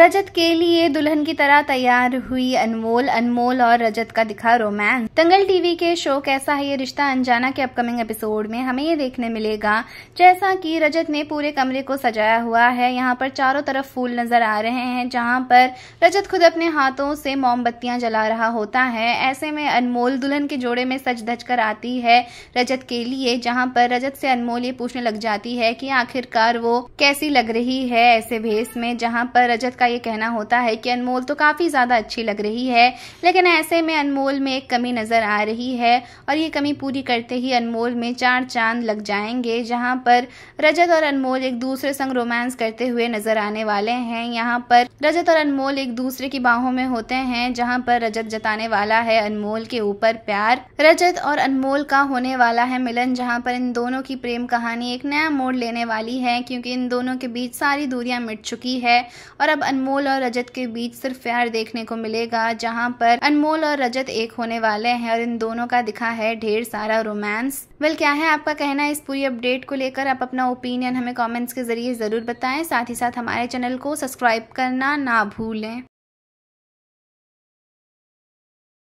रजत के लिए दुल्हन की तरह तैयार हुई अनमोल अनमोल और रजत का दिखा रोमांस दंगल टीवी के शो कैसा है ये रिश्ता अनजाना के अपकमिंग एपिसोड में हमें ये देखने मिलेगा जैसा कि रजत ने पूरे कमरे को सजाया हुआ है यहाँ पर चारों तरफ फूल नजर आ रहे हैं जहाँ पर रजत खुद अपने हाथों से मोमबत्तियां जला रहा होता है ऐसे में अनमोल दुल्हन के जोड़े में सज धज कर आती है रजत के लिए जहाँ पर रजत से अनमोल ये पूछने लग जाती है की आखिरकार वो कैसी लग रही है ऐसे भेस में जहाँ पर रजत का ये कहना होता है कि अनमोल तो काफ़ी ज़्यादा अच्छी लग रही है लेकिन ऐसे में अनमोल में एक कमी नज़र आ रही है और ये कमी पूरी करते ही अनमोल में चार चांद लग जाएंगे जहाँ पर रजत और अनमोल एक दूसरे संग रोमांस करते हुए नज़र आने वाले हैं यहाँ पर रजत और अनमोल एक दूसरे की बाहों में होते हैं जहाँ पर रजत जताने वाला है अनमोल के ऊपर प्यार रजत और अनमोल का होने वाला है मिलन जहाँ पर इन दोनों की प्रेम कहानी एक नया मोड़ लेने वाली है क्योंकि इन दोनों के बीच सारी दूरियां मिट चुकी है और अब अनमोल अनमोल और रजत के बीच सिर्फ प्यार देखने को मिलेगा जहां पर अनमोल और रजत एक होने वाले हैं और इन दोनों का दिखा है ढेर सारा रोमांस वेल क्या है आपका कहना इस पूरी अपडेट को लेकर आप अपना ओपिनियन हमें कॉमेंट्स के जरिए जरूर बताएं साथ ही साथ हमारे चैनल को सब्सक्राइब करना ना भूलें